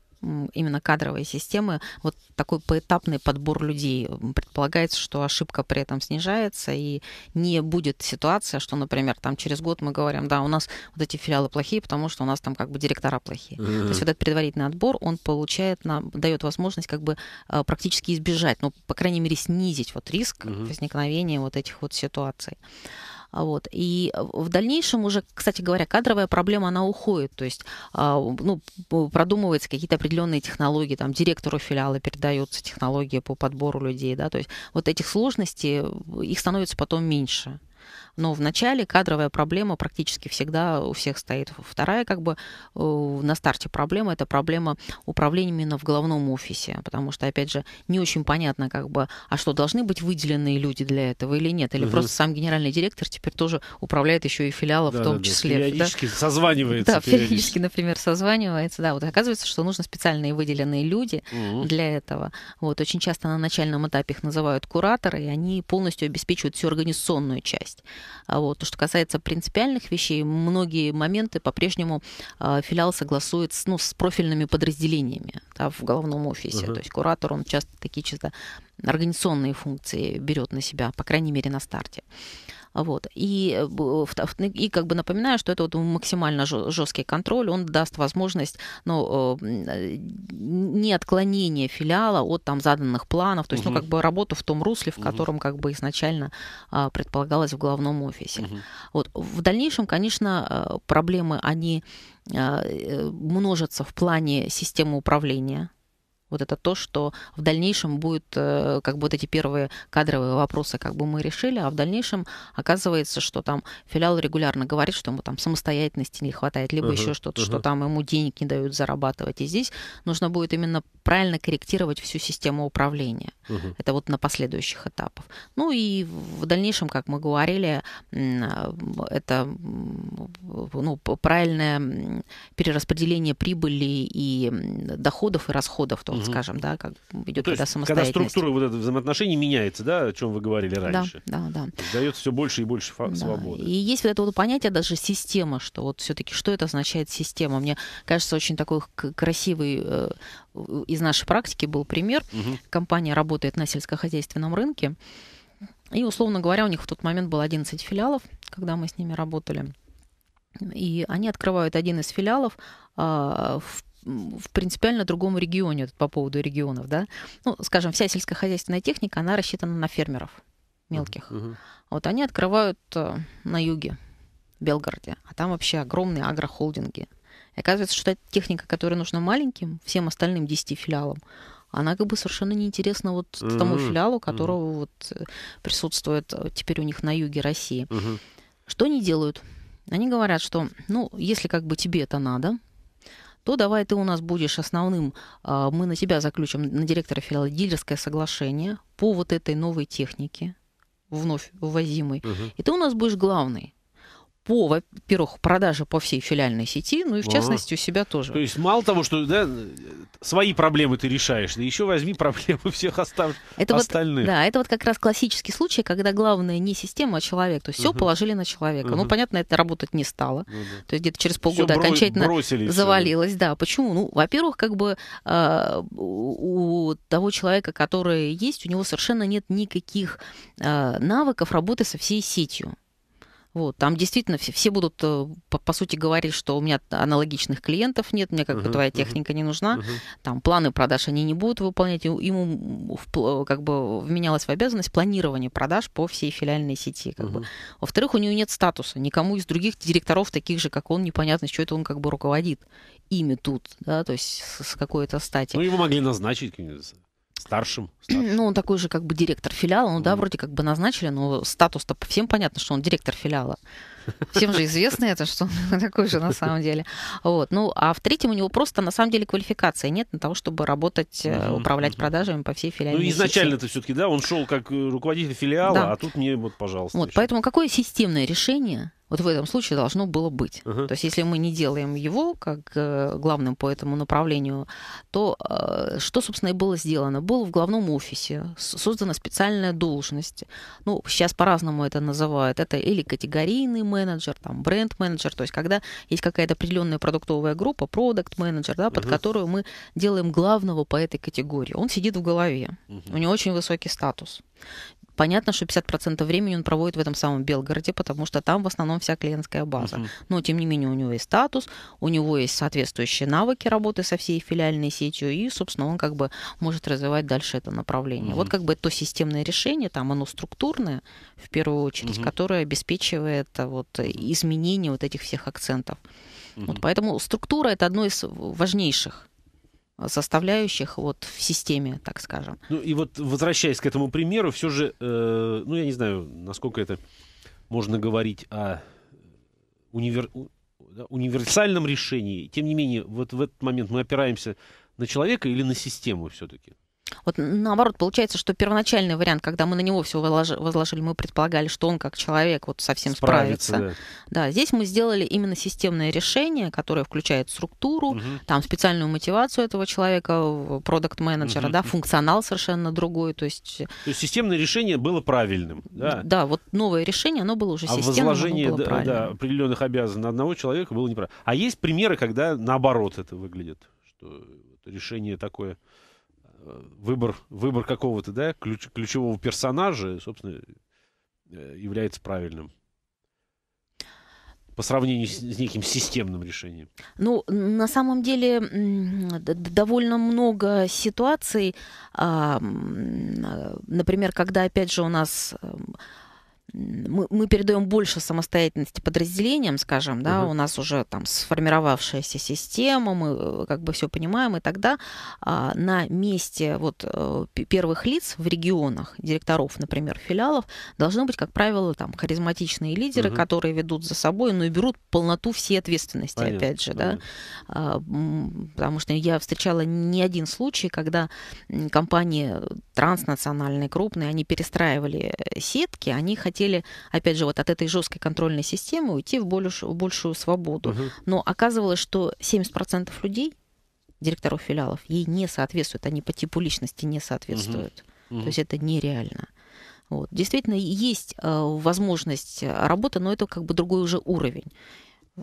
именно кадровой системы вот такой поэтапный подбор людей. Предполагается, что ошибка при этом снижается, и не будет ситуация, что, например, там через год мы говорим, да, у нас вот эти филиалы плохие, потому что у нас там как бы директора плохие. Mm-hmm. То есть вот этот предварительный отбор, он получает, нам дает возможность как бы а, практически избежать, ну, по крайней мере, снизить вот риск mm-hmm. возникновения вот этих вот ситуаций. А вот. И э, в дальнейшем уже, кстати говоря, кадровая проблема, она уходит. То есть а, ну, продумываются какие-то определенные технологии, там директору филиала передаются технологии по подбору людей. Да? То есть вот этих сложностей, э, их становится потом меньше. Но в начале кадровая проблема практически всегда у всех стоит. Вторая как бы э, на старте проблема – это проблема управления именно в головном офисе, потому что, опять же, не очень понятно, как бы, а что, должны быть выделенные люди для этого или нет? Или угу. просто сам генеральный директор теперь тоже управляет еще и филиалом да, в том да, числе. Да. Периодически да? созванивается. Да, периодически. периодически, например, созванивается. Да, вот оказывается, что нужно специальные выделенные люди угу. для этого. Вот очень часто на начальном этапе их называют кураторы, и они полностью обеспечивают всю организационную часть. А вот. То, что касается принципиальных вещей, многие моменты по-прежнему а, филиал согласует с, ну, с профильными подразделениями да, в головном офисе. Uh-huh. То есть куратор, он часто такие чисто организационные функции берет на себя, по крайней мере, на старте. Вот. И, э, э, и как бы напоминаю, что это вот максимально жесткий контроль, он даст возможность ну, э, не отклонения филиала от там заданных планов, то есть, угу. ну, как бы работу в том русле, в угу. котором как бы изначально а, предполагалось в главном офисе. Угу. Вот. В дальнейшем, конечно, проблемы, они множатся в плане системы управления вот это то, что в дальнейшем будет, э, как бы вот эти первые кадровые вопросы как бы мы решили, а в дальнейшем оказывается, что там филиал регулярно говорит, что ему там самостоятельности не хватает, либо uh-huh, еще что-то, uh-huh. что там ему денег не дают зарабатывать. И здесь нужно будет именно правильно корректировать всю систему управления. Uh-huh. Это вот на последующих этапах. Ну и в дальнейшем, как мы говорили, э, это ну, правильное перераспределение прибыли и доходов и расходов в угу. скажем, да, как идет когда самостоятельность. Когда структура вот этого взаимоотношений меняется, да, о чем вы говорили раньше. Да, да, да. Дается все больше и больше да. свободы. И есть вот это вот понятие даже система, что вот все-таки что это означает система. Мне кажется, очень такой красивый э, из нашей практики был пример. Угу. Компания работает на сельскохозяйственном рынке. И, условно говоря, у них в тот момент было 11 филиалов, когда мы с ними работали. И они открывают один из филиалов а, в в принципиально другом регионе, по поводу регионов, да. Ну, скажем, вся сельскохозяйственная техника, она рассчитана на фермеров мелких. Uh-huh. Вот они открывают э, на юге, в Белгороде, а там вообще огромные агрохолдинги. И оказывается, что эта техника, которая нужна маленьким, всем остальным 10 филиалам, она как бы совершенно неинтересна вот uh-huh. тому филиалу, которого uh-huh. вот э, присутствует э, теперь у них на юге России. Uh-huh. Что они делают? Они говорят, что, ну, если как бы тебе это надо, то давай ты у нас будешь основным, а, мы на тебя заключим, на директора филиала, дилерское соглашение по вот этой новой технике, вновь ввозимой, угу. и ты у нас будешь главный по, во-первых, продажи по всей филиальной сети, ну и в частности у себя тоже. То есть мало того, что да, свои проблемы ты решаешь, да еще возьми проблемы всех остав... это остальных. Вот, да, это вот как раз классический случай, когда главное не система, а человек. То есть все угу. положили на человека. Угу. Ну, понятно, это работать не стало. Угу. То есть где-то через полгода все окончательно бросили завалилось. Все. Да, почему? Ну, во-первых, как бы э, у того человека, который есть, у него совершенно нет никаких э, навыков работы со всей сетью. Вот, там действительно все, все будут, э, по, по сути, говорить, что у меня аналогичных клиентов нет, мне как uh-huh, бы твоя uh-huh. техника не нужна, uh-huh. там планы продаж они не будут выполнять, ему в, как бы вменялась в обязанность планирование продаж по всей филиальной сети. Как uh-huh. бы. Во-вторых, у него нет статуса, никому из других директоров, таких же, как он, непонятно, что это он как бы руководит ими тут, да, то есть с, с какой-то стати. Ну, его могли назначить, конечно. Старшим, старшим. Ну, он такой же, как бы директор филиала. Ну, mm. да, вроде как бы назначили, но статус-то всем понятно, что он директор филиала. Всем же известно это, что он такой же на самом деле. Вот. Ну, а в третьем у него просто на самом деле квалификации нет на того, чтобы работать, mm-hmm. управлять продажами по всей филиале. Ну, изначально это все-таки, да, он шел как э, руководитель филиала, да. а тут мне вот, пожалуйста. Вот, еще. поэтому какое системное решение вот в этом случае должно было быть. Uh-huh. То есть если мы не делаем его как э, главным по этому направлению, то э, что, собственно, и было сделано? Было в главном офисе создана специальная должность. Ну, сейчас по-разному это называют. Это или категорийный менеджер, там, бренд-менеджер. То есть когда есть какая-то определенная продуктовая группа, продукт-менеджер, да, под uh-huh. которую мы делаем главного по этой категории. Он сидит в голове. Uh-huh. У него очень высокий статус. Понятно, что 50% времени он проводит в этом самом Белгороде, потому что там в основном вся клиентская база. Uh-huh. Но, тем не менее, у него есть статус, у него есть соответствующие навыки работы со всей филиальной сетью, и, собственно, он как бы может развивать дальше это направление. Uh-huh. Вот как бы то системное решение, там оно структурное, в первую очередь, uh-huh. которое обеспечивает э, вот, э, изменение вот этих всех акцентов. Uh-huh. Вот, поэтому структура – это одно из важнейших составляющих вот в системе, так скажем. Ну и вот возвращаясь к этому примеру, все же, э, ну я не знаю, насколько это можно говорить о универ... да, универсальном решении. Тем не менее, вот в этот момент мы опираемся на человека или на систему все-таки? Вот наоборот, получается, что первоначальный вариант, когда мы на него все возложили, мы предполагали, что он как человек вот совсем справится. справится. Да. да, здесь мы сделали именно системное решение, которое включает структуру, угу. там специальную мотивацию этого человека, продукт-менеджера, угу. да, функционал совершенно другой. То есть... то есть системное решение было правильным. Да, да вот новое решение, оно было уже а системным. Возложение было да, да, определенных обязанностей одного человека было неправильно. А есть примеры, когда наоборот это выглядит? Что решение такое выбор, выбор какого-то, да, ключ, ключевого персонажа, собственно, э, является правильным по сравнению с, с неким системным решением? Ну, на самом деле довольно много ситуаций, а, а, например, когда, опять же, у нас эм, мы, мы передаем больше самостоятельности подразделениям, скажем, да, угу. у нас уже там сформировавшаяся система, мы э, как бы все понимаем, и тогда а, на месте вот э, первых лиц в регионах, директоров, например, филиалов, должны быть, как правило, там харизматичные лидеры, угу. которые ведут за собой, но ну и берут полноту всей ответственности, понятно, опять же, понятно. да, а, потому что я встречала не один случай, когда компании транснациональные, крупные, они перестраивали э, сетки, они хотели хотели, опять же, вот от этой жесткой контрольной системы уйти в большую, большую свободу. Угу. Но оказывалось, что 70% людей, директоров филиалов, ей не соответствуют, они по типу личности не соответствуют. Угу. То есть это нереально. Вот. Действительно, есть э, возможность работы, но это как бы другой уже уровень.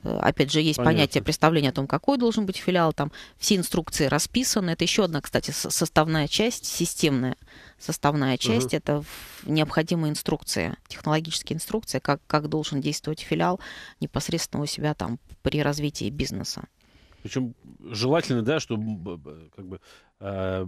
Э, опять же, есть Понятно. понятие представления о том, какой должен быть филиал, там все инструкции расписаны. Это еще одна, кстати, составная часть, системная составная часть, угу. это необходимые инструкции, технологические инструкции, как, как должен действовать филиал непосредственно у себя там при развитии бизнеса. Причем желательно, да, чтобы как бы э,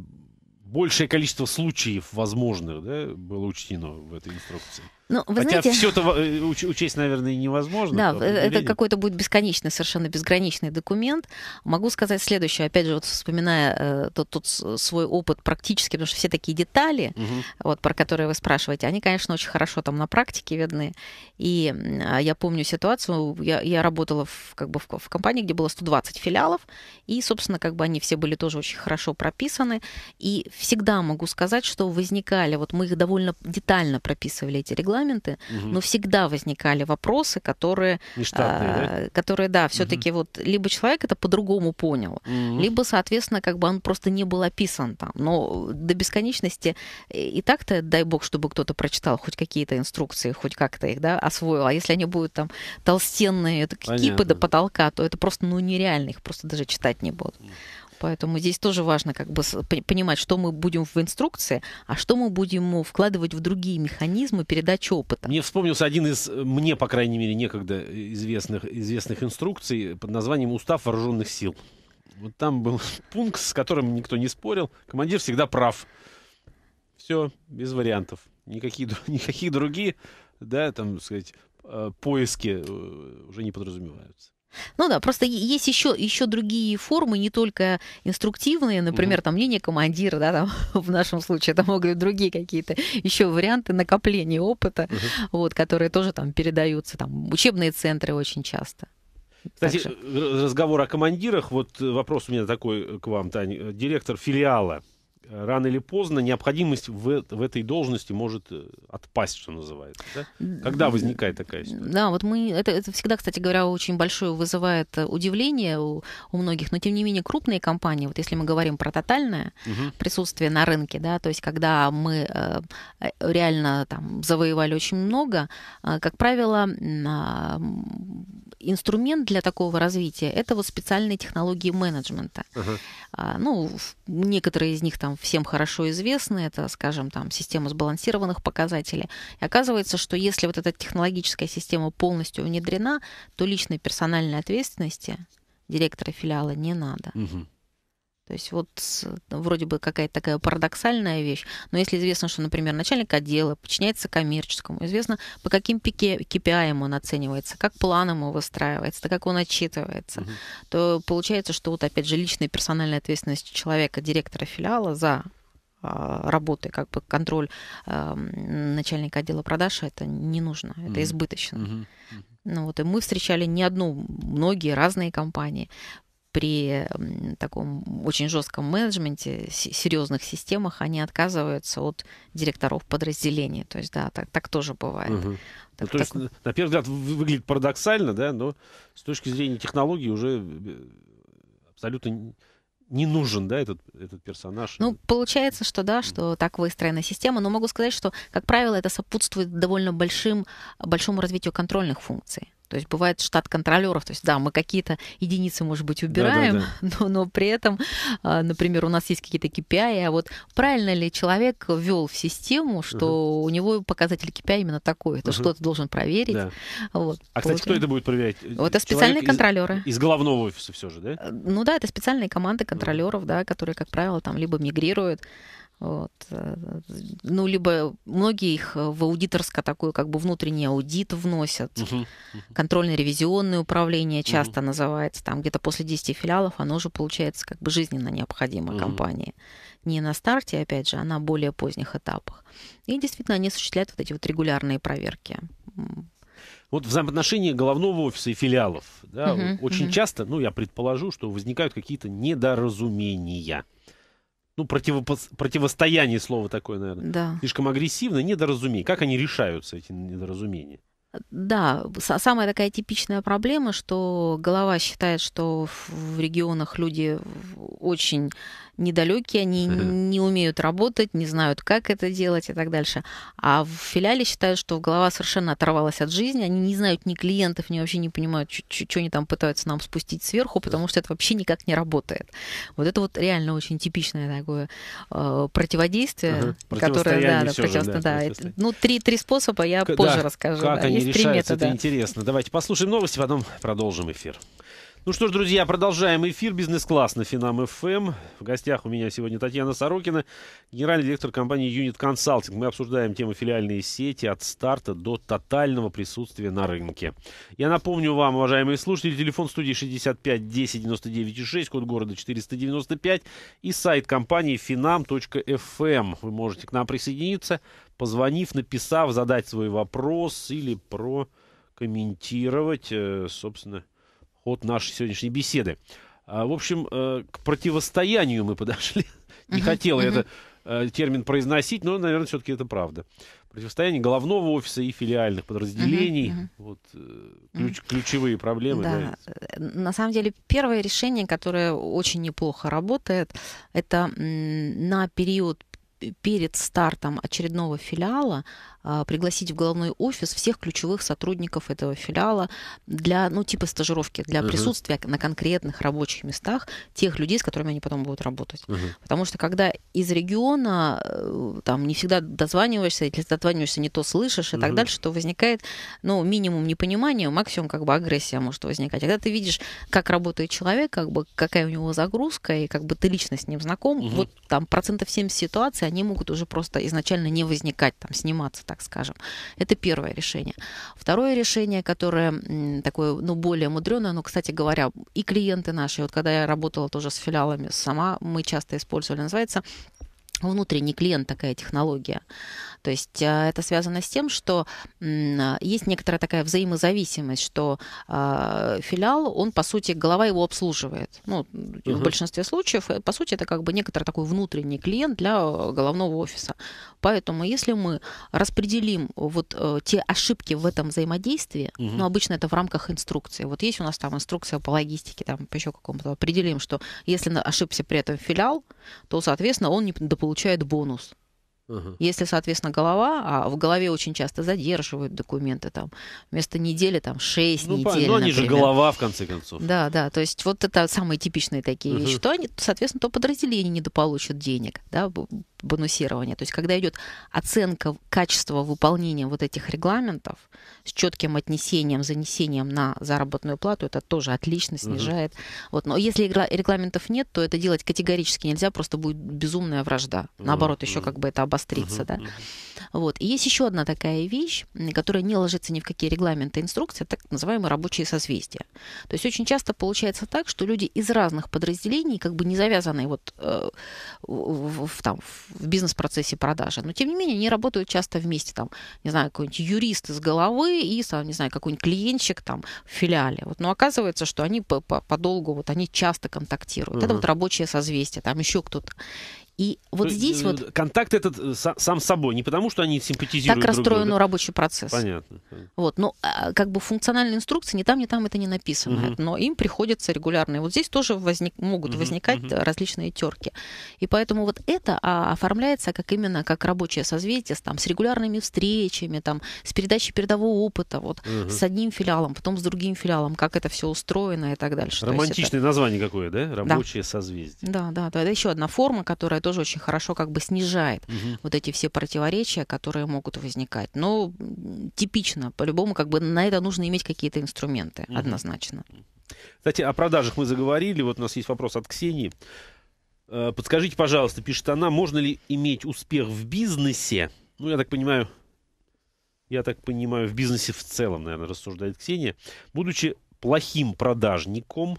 большее количество случаев возможных, да, было учтено в этой инструкции. Ну, вы Хотя знаете... все это э, учесть, наверное, невозможно. Да, э, это какой-то будет бесконечный, совершенно безграничный документ. Могу сказать следующее, опять же, вот вспоминая э, тот, тот свой опыт практически, потому что все такие детали, угу. вот, про которые вы спрашиваете, они, конечно, очень хорошо там на практике видны. И а, я помню ситуацию, я, я работала в, как бы в, в компании, где было 120 филиалов, и, собственно, как бы они все были тоже очень хорошо прописаны. И всегда могу сказать, что возникали, вот мы их довольно детально прописывали, эти регламенты, регламенты, угу. но всегда возникали вопросы, которые, Нештатные, а, да? которые, да, все-таки угу. вот либо человек это по-другому понял, угу. либо, соответственно, как бы он просто не был описан там. Но до бесконечности э, и так-то, дай бог, чтобы кто-то прочитал хоть какие-то инструкции, хоть как-то их, да, освоил. А если они будут там толстенные, это Понятно. кипы до потолка, то это просто, ну, нереально, их просто даже читать не будут. Поэтому здесь тоже важно как бы понимать, что мы будем в инструкции, а что мы будем э, вкладывать в другие механизмы передачи опыта. Мне вспомнился один из, э, мне, по крайней мере, некогда известных, известных инструкций под названием «Устав вооруженных сил». Вот там был пункт, с которым никто не спорил. Командир всегда прав. Все, без вариантов. Никакие, никакие другие, да, там, сказать, э, поиски уже не подразумеваются. Ну да, просто есть еще, еще другие формы, не только инструктивные, например, угу. там мнение командира, да, там, в нашем случае это могут быть другие какие-то еще варианты накопления опыта, угу. вот, которые тоже там передаются, там учебные центры очень часто. Кстати, разговор о командирах, вот э, вопрос у меня такой к вам, Таня, директор филиала рано или поздно необходимость в, в этой должности может э, отпасть, что называется. Да? Когда возникает такая ситуация? Да, вот мы это, это всегда, кстати говоря, очень большое вызывает э, удивление у, у многих, но тем не менее крупные компании, вот если мы говорим про тотальное угу. присутствие на рынке, да, то есть когда мы э, реально там завоевали очень много, как правило, инструмент для такого развития это вот специальные технологии менеджмента. Uh-huh. А, ну, некоторые из них там всем хорошо известны, это, скажем, там система сбалансированных показателей. И оказывается, что если вот эта технологическая система полностью внедрена, то личной персональной ответственности директора филиала не надо. Uh-huh. То есть вот ну, вроде бы какая-то такая парадоксальная вещь, но если известно, что, например, начальник отдела подчиняется коммерческому, известно, по каким пике KPI он оценивается, как план ему выстраивается, как он отчитывается, угу. то получается, что вот опять же личная и персональная ответственность человека, директора филиала за а, работы, как бы контроль э, начальника отдела продаж, это не нужно, это mm-hmm. избыточно. Mm-hmm. Ну вот, и мы встречали не одну, многие разные компании, при таком очень жестком менеджменте, серьезных системах, они отказываются от директоров подразделений. То есть, да, так, так тоже бывает. Угу. Так, ну, то так... есть, на первый взгляд, выглядит парадоксально, да, но с точки зрения технологии уже э, абсолютно не нужен, да, этот, этот персонаж. Ну, получается, что да, что так выстроена система, но могу сказать, что, как правило, это сопутствует довольно большим, большому развитию контрольных функций. То есть бывает штат контролеров. То есть, да, мы какие-то единицы, может быть, убираем, да, да, да. Но, но при этом, а, например, у нас есть какие-то KPI, а вот правильно ли человек ввел в систему, что угу. у него показатель KPI именно такой, это угу. что-то должен проверить. Да. Вот, а, кстати, кто это будет проверять? Вот это специальные Человек контролеры. Из, из головного офиса все же, да? Э, ну да, это специальные команды контролеров, угу. да, которые, как правило, там либо мигрируют вот. Э, ну, либо многие их э, в аудиторско такой как бы внутренний аудит вносят. Угу. Контрольно-ревизионное управление часто угу. называется. Там где-то после 10 филиалов оно уже получается как бы жизненно необходимо угу. компании. Не на старте, опять же, а на более поздних этапах. И действительно они осуществляют вот эти вот регулярные проверки. Вот в взаимоотношении головного офиса и филиалов да, угу, очень угу. часто, ну, я предположу, что возникают какие-то недоразумения ну, противопо- противостояние слово такое, наверное. Да. Слишком агрессивно, недоразумение. Как они решаются, эти недоразумения? Да, самая такая типичная проблема, что голова считает, что в регионах люди очень недалекие, они не умеют работать, не знают, как это делать и так дальше. А в филиале считают, что голова совершенно оторвалась от жизни, они не знают ни клиентов, ни вообще не понимают, что они там пытаются нам спустить сверху, потому что это вообще никак не работает. Вот это вот реально очень типичное такое э, противодействие, uh которое, да, да, же, да, да. ну три три способа я как, позже да, расскажу. Как да. они Есть решаются, метода, это интересно. Давайте послушаем новости, потом продолжим эфир. Ну что ж, друзья, продолжаем эфир «Бизнес-класс» на Финам ФМ. В гостях у меня сегодня Татьяна Сорокина, генеральный директор компании «Юнит Консалтинг». Мы обсуждаем тему филиальные сети от старта до тотального присутствия на рынке. Я напомню вам, уважаемые слушатели, телефон студии 65 10 99 6, код города 495 и сайт компании finam.fm. Эм». Вы можете к нам присоединиться, позвонив, написав, задать свой вопрос или прокомментировать, э, собственно, ход нашей сегодняшней беседы. А, в общем, э, к противостоянию мы подошли. Не хотел я это э, термин произносить, но, наверное, все-таки это правда. Противостояние головного офиса и филиальных подразделений. Вот э, ключ, ключевые проблемы. да. На самом деле, первое решение, которое очень неплохо работает, это на период перед стартом очередного филиала а, пригласить в головной офис всех ключевых сотрудников этого филиала для, ну, типа стажировки, для угу. присутствия на конкретных рабочих местах тех людей, с которыми они потом будут работать. Угу. Потому что когда из региона э, там не всегда дозваниваешься, если дозваниваешься, не то слышишь и угу. так дальше, то возникает, ну, минимум непонимания, максимум как бы агрессия может возникать. А когда ты видишь, как работает человек, как бы какая у него загрузка, и как бы ты лично с ним знаком, угу. вот там процентов 70 ситуаций они могут уже просто изначально не возникать, там, сниматься, так скажем. Это первое решение. Второе решение, которое такое, ну, более мудреное, но, кстати говоря, и клиенты наши, вот когда я работала тоже с филиалами сама, мы часто использовали, называется внутренний клиент такая технология. То есть а, это связано с тем, что а, есть некоторая такая взаимозависимость, что а, филиал, он, по сути, голова его обслуживает. Ну, uh в большинстве случаев, э, по сути, это как бы некоторый такой внутренний клиент для э, головного офиса. Поэтому если мы распределим вот э, те ошибки в этом взаимодействии, uh ну, обычно это в рамках инструкции. Вот есть у нас там инструкция по логистике, там по еще какому-то, определим, что если ошибся при этом филиал, то, соответственно, он не дополучает бонус. Угу. Если, соответственно, голова, а в голове очень часто задерживают документы, там, вместо недели, там, 6 ну, недель, Ну, они например. же голова, в конце концов. Да, да, то есть вот это самые типичные такие угу. вещи. То они, соответственно, то подразделение недополучит денег, да, бонусирования. То есть когда идет оценка качества выполнения вот этих регламентов с четким отнесением, занесением на заработную плату, это тоже отлично снижает. Угу. Вот. Но если регламентов нет, то это делать категорически нельзя, просто будет безумная вражда. Ну Наоборот, угу. еще как бы это обострится. Угу. Да? Вот. И есть еще одна такая вещь, которая не ложится ни в какие регламенты инструкции, так называемые рабочие созвездия. То есть очень часто получается так, что люди из разных подразделений, как бы не завязанные вот э, в, в, там, в в бизнес-процессе продажи. Но, тем не менее, они работают часто вместе. Там, не знаю, какой-нибудь юрист из головы и, не знаю, какой-нибудь клиентчик там в филиале. Вот, но оказывается, что они подолгу, вот они часто контактируют. Угу. Это вот рабочее созвездие, там еще кто-то. И вот То здесь э, вот... Контакт этот э, сам с собой, не потому, что они симпатизируют Так расстроен да? рабочий процесс. Понятно. Вот, но а, как бы функциональные инструкции ни там, ни там это не написано, угу. но им приходится регулярно. И вот здесь тоже возник, могут угу, возникать угу. различные терки. И поэтому вот это а, оформляется как именно как рабочее созвездие, там, с регулярными встречами, там, с передачей передового опыта, вот, угу. с одним филиалом, потом с другим филиалом, как это все устроено и так дальше. Романтичное это... название какое, да? Рабочее да. созвездие. Да, да, да. Это еще одна форма, которая тоже очень хорошо как бы снижает угу. вот эти все противоречия, которые могут возникать. Но типично, по-любому, как бы на это нужно иметь какие-то инструменты, угу. однозначно. Кстати, о продажах мы заговорили. Вот у нас есть вопрос от Ксении. Э, подскажите, пожалуйста, пишет она, можно ли иметь успех в бизнесе? Ну, я так понимаю, я так понимаю, в бизнесе в целом, наверное, рассуждает Ксения, будучи плохим продажником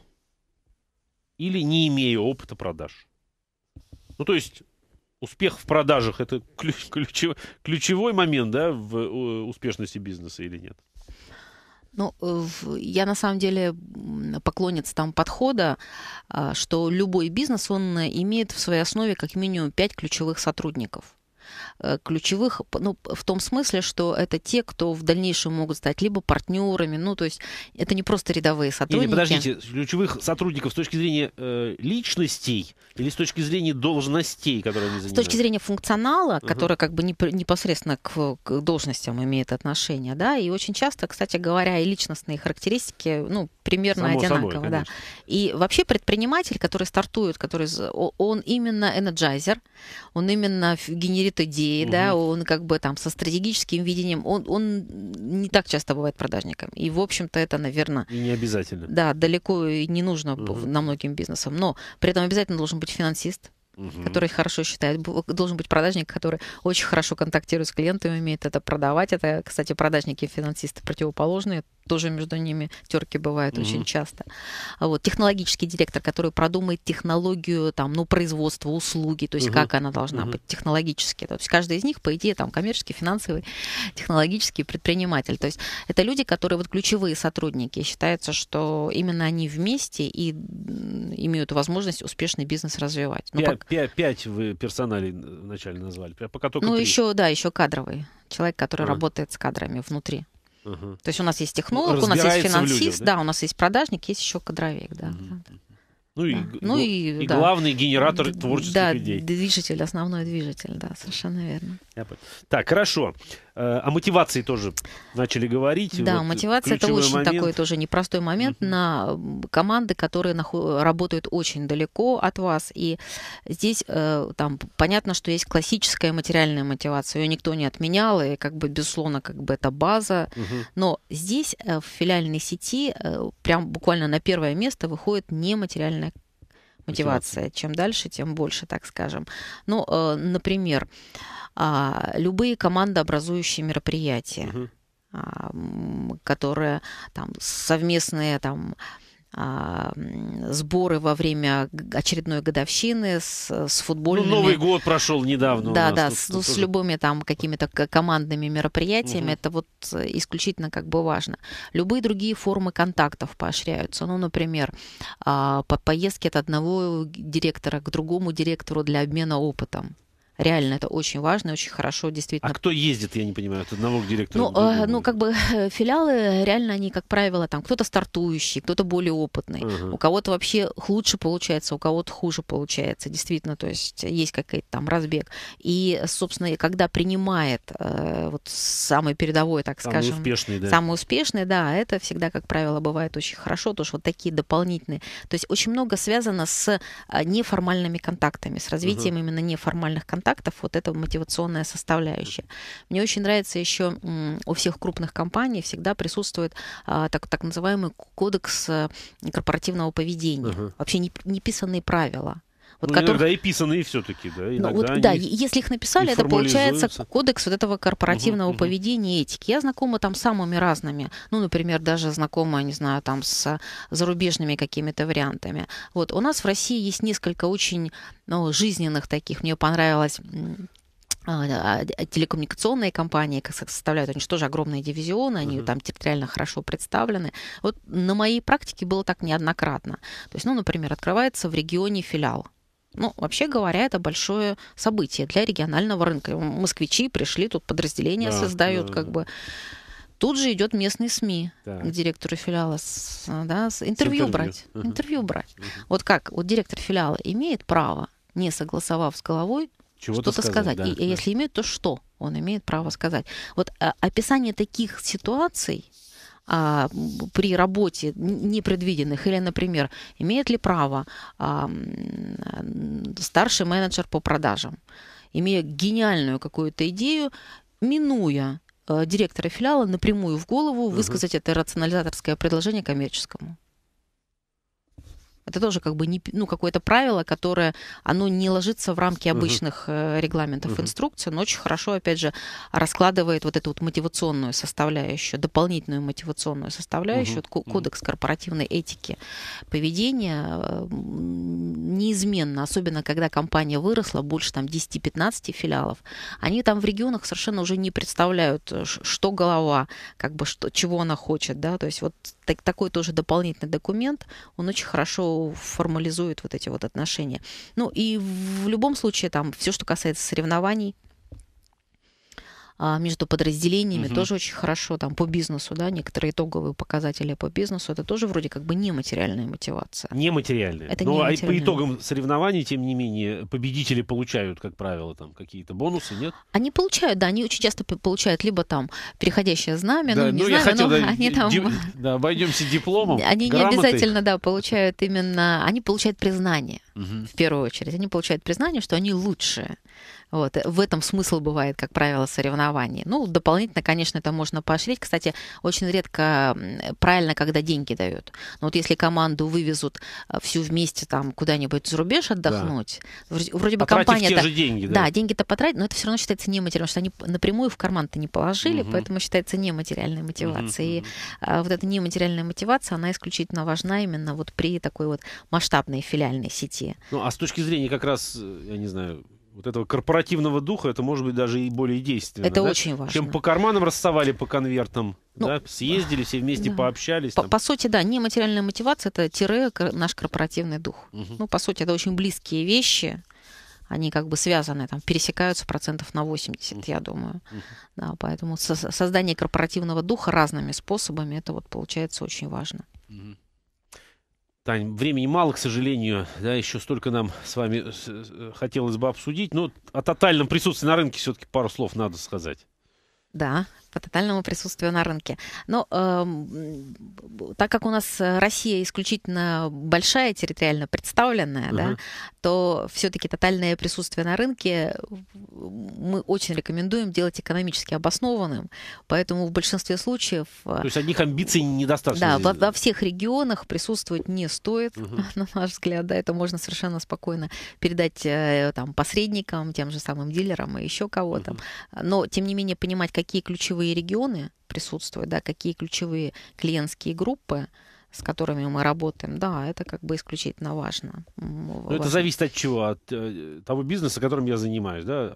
или не имея опыта продаж? Ну, то есть успех в продажах – это ключ, ключевой, ключевой момент да, в успешности бизнеса или нет? Ну, э, я на самом деле поклонец там подхода, а, что любой бизнес, он имеет в своей основе как минимум пять ключевых сотрудников. Э, ключевых, ну, в том смысле, что это те, кто в дальнейшем могут стать либо партнерами, ну, то есть это не просто рядовые сотрудники. Или, подождите, ключевых сотрудников с точки зрения э, личностей или с точки зрения должностей, которые они занимают? С точки зрения функционала, uh-huh. который как бы непосредственно к, к должностям имеет отношение, да, и очень часто, кстати говоря, и личностные характеристики, ну, примерно Само одинаково, собой, да. И вообще предприниматель, который стартует, который он именно энерджайзер, он именно генерит идеи, идеи, угу. да, он как бы там со стратегическим видением, он, он не так часто бывает продажником. И, в общем-то, это, наверное... И не обязательно. Да, далеко не нужно угу. на многим бизнесам. Но при этом обязательно должен быть финансист, угу. который хорошо считает. Должен быть продажник, который очень хорошо контактирует с клиентами, умеет это продавать. Это, кстати, продажники и финансисты противоположные. Тоже между ними терки бывают угу. очень часто. А вот. Технологический директор, который продумает технологию там, ну, производства, услуги, то есть угу. как она должна угу. быть технологически. То есть каждый из них, по идее, там, коммерческий, финансовый, технологический предприниматель. То есть это люди, которые вот ключевые сотрудники. Считается, что именно они вместе и имеют возможность успешный бизнес развивать. Ну, Пять вы персоналей э, вначале назвали, пока только Ну, 3. еще, да, еще кадровый. Человек, который а. работает с кадрами внутри. Угу. То есть у нас есть технолог, у нас есть финансист, людях, да? да, у нас есть продажник, есть еще кадровик, да. Угу. Ну, да. и, ну и, и да. главный генератор творческих да, людей. Движитель, основной движитель, да, совершенно верно. Так, хорошо. Э, о мотивации тоже начали говорить. Да, вот мотивация это очень момент. такой тоже непростой момент uh-huh. на команды, которые нахо- работают очень далеко от вас. И здесь э, там понятно, что есть классическая материальная мотивация, ее никто не отменял, и как бы безусловно как бы это база. Uh-huh. Но здесь э, в филиальной сети э, прям буквально на первое место выходит нематериальная мотивация. мотивация. Чем дальше, тем больше, так скажем. Ну, э, например. Э, а, любые командообразующие мероприятия, угу. а, которые там совместные там а, сборы во время очередной годовщины с, с ну, футбольными... Ну, Новый год прошел недавно. Да, да, тут, с, тут ну, тоже... любыми там какими-то командными мероприятиями. Угу. Это вот исключительно как бы важно. Любые другие формы контактов поощряются. Ну, например, а, по поездке от одного директора к другому директору для обмена опытом. Реально это очень важно и очень хорошо действительно. А кто ездит, я не понимаю, от одного к директору? Ну, э, другому. ну как бы филиалы, реально они, как правило, там кто-то стартующий, кто-то более опытный, uh-huh. у кого-то вообще лучше получается, у кого-то хуже получается, действительно, то есть есть какой-то там разбег. И, собственно, когда принимает э, вот самый передовой, так самый скажем... успешный, да. Самый успешный, да, это всегда, как правило, бывает очень хорошо, потому что вот такие дополнительные... То есть очень много связано с э, неформальными контактами, с развитием uh-huh. именно неформальных контактов контактов, вот эта мотивационная составляющая. Мне очень нравится еще у всех крупных компаний всегда присутствует а, так, так называемый кодекс э, корпоративного поведения. Угу. Вообще неписанные правила. Вот ну, которых... иногда и писанные все-таки, да? ну, вот, да, если их написали, это получается кодекс вот этого корпоративного угу, поведения и этики. Я знакома там с самыми разными. Ну, например, даже знакома, не знаю, там с зарубежными какими-то вариантами. Вот у нас в России есть несколько очень ну, жизненных таких. Мне понравилось а, а, а, телекоммуникационные компании составляют, они же тоже огромные дивизионы, они uh-huh. там территориально хорошо представлены. Вот на моей практике было так неоднократно. То есть, ну, например, открывается в регионе филиал ну, вообще говоря, это большое событие для регионального рынка. Москвичи пришли, тут подразделения да, создают, да, как да. бы. Тут же идет местные СМИ да. к директору филиала, с, да, с интервью, с интервью брать, uh-huh. интервью брать. Uh-huh. Вот как, вот директор филиала имеет право, не согласовав с головой, что-то сказать. сказать. Да, и, да. Если имеет, то что он имеет право сказать. Вот а, описание таких ситуаций а, при работе непредвиденных? Или, например, имеет ли право а, старший менеджер по продажам, имея гениальную какую-то идею, минуя э, директора филиала напрямую в голову высказать угу. это рационализаторское предложение коммерческому. Это тоже как бы не, ну, какое-то правило, которое, оно не ложится в рамки обычных uh-huh. регламентов uh-huh. инструкции, но очень хорошо, опять же, раскладывает вот эту вот мотивационную составляющую, дополнительную мотивационную составляющую, uh-huh. кодекс корпоративной этики поведения неизменно, особенно когда компания выросла, больше там 10-15 филиалов, они там в регионах совершенно уже не представляют, э, что голова, как бы что, чего она хочет, да, то есть вот так, такой тоже дополнительный документ, он очень хорошо кто формализует вот эти вот отношения. Ну и в любом случае там все, что касается соревнований, а, между подразделениями угу. тоже очень хорошо, там по бизнесу, да, некоторые итоговые показатели по бизнесу, это тоже вроде как бы нематериальная мотивация. Нематериальная. Это Но ну, а нематериальная. по итогам соревнований, тем не менее, победители получают, как правило, там какие-то бонусы, нет? Они получают, да, они очень часто получают либо там переходящее знамя, да, ну, не ну, знамя, но да, они там... Дип, да, обойдемся дипломом, Они грамотой. не обязательно, да, получают именно... Они получают признание, угу. в первую очередь. Они получают признание, что они лучшие вот. В этом смысл бывает, как правило, соревнований. Ну, дополнительно, конечно, это можно поощрить. Кстати, очень редко правильно, когда деньги дают. Но ну, вот если команду вывезут а, всю вместе там куда-нибудь за рубеж отдохнуть, да. вроде бы компания... Те же деньги, да. да, деньги-то потратить, но это все равно считается нематериальным, потому что они напрямую в карман-то не положили, угу. поэтому считается нематериальной мотивацией. Угу. И а, вот эта нематериальная мотивация, она исключительно важна именно вот при такой вот масштабной филиальной сети. Ну, а с точки зрения как раз, э, я не знаю, вот этого корпоративного духа, это может быть даже и более действенно. Это да? очень важно. Чем по карманам расставали по конвертам, ну, да? съездили, все вместе да. пообщались. По, по сути, да, нематериальная мотивация это тире наш корпоративный дух. Угу. Ну, по сути, это очень близкие вещи. Они как бы связаны, там, пересекаются процентов на 80, я думаю. Да, поэтому со создание корпоративного духа разными способами, это вот получается очень важно. Угу. Тань, времени мало, к сожалению. Да, еще столько нам с вами э, э, хотелось бы обсудить. Но о тотальном присутствии на рынке все-таки пару слов надо сказать. Да, по тотальному присутствию на рынке. Но э, так как у нас э, Россия исключительно большая, территориально представленная, угу. да, то все-таки тотальное присутствие на рынке мы очень рекомендуем делать экономически обоснованным. Поэтому в большинстве случаев... Э, то есть одних амбиций недостаточно. Да, во, во всех регионах присутствовать не стоит, угу. на наш взгляд. Да, это можно совершенно спокойно передать э, там, посредникам, тем же самым дилерам и еще кого-то. Угу. Но, тем не менее, понимать, какие ключевые ключевые регионы присутствуют, да, какие ключевые клиентские группы, с которыми мы работаем, да, это как бы исключительно важно. важно. Ну, это зависит от чего? От э, того бизнеса, которым я занимаюсь, да?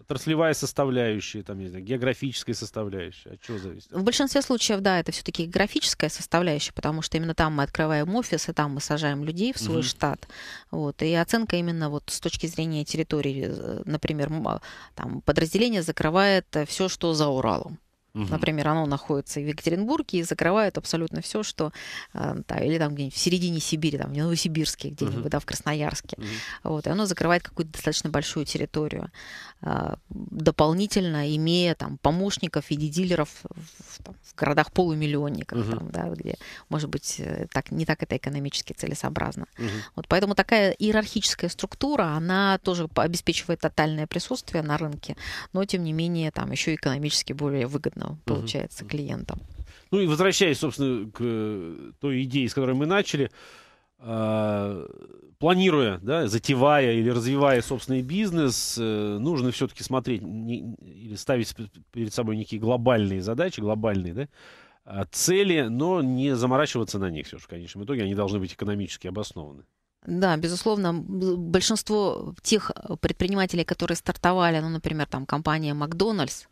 отраслевая составляющая, там, не знаю, географическая составляющая? От чего зависит? В большинстве случаев, да, это все-таки географическая составляющая, потому что именно там мы открываем офис, и там мы сажаем людей в свой угу. штат. Вот, и оценка именно вот с точки зрения территории, э, например, а, там, подразделение закрывает э, все, что за Уралом. Угу. Например, оно находится в Екатеринбурге и закрывает абсолютно все, что да, э, или там где-нибудь в середине Сибири, там в Новосибирске, где-нибудь, угу. да, в Красноярске. Угу. Вот, и оно закрывает какую-то достаточно большую территорию, э, дополнительно имея там помощников и дилеров в, там, в городах полумиллионников, угу. там, да, где, может быть, э, так, не так это экономически целесообразно. Угу. Вот, поэтому такая иерархическая структура, она тоже обеспечивает тотальное присутствие на рынке, но тем не менее там еще экономически более выгодно выгодно получается угу. клиентам. Ну и возвращаясь, собственно, к э, той идее, с которой мы начали, а, планируя, да, затевая или развивая собственный бизнес, э, нужно все-таки смотреть не, или ставить перед собой некие глобальные задачи, глобальные, да, а, цели, но не заморачиваться на них все же в конечном итоге. Они должны быть экономически обоснованы. Да, безусловно, большинство тех э, предпринимателей, которые стартовали, ну, например, там компания Макдональдс,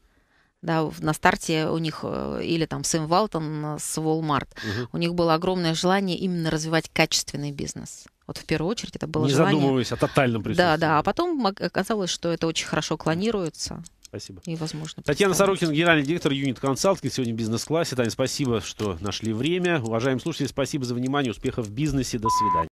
да, на старте у них, э, или там Сэм Валтон с Walmart, угу. у них было огромное желание именно развивать качественный бизнес. Вот в первую очередь это было Не желание... задумываясь о тотальном присутствии. Да, да, а потом оказалось, что это очень хорошо клонируется. Спасибо. И возможно. Татьяна Сорокин, генеральный директор Юнит Консалтинг, сегодня бизнес-классе. Таня, спасибо, что нашли время. Уважаемые слушатели, спасибо за внимание, успехов в бизнесе. До свидания.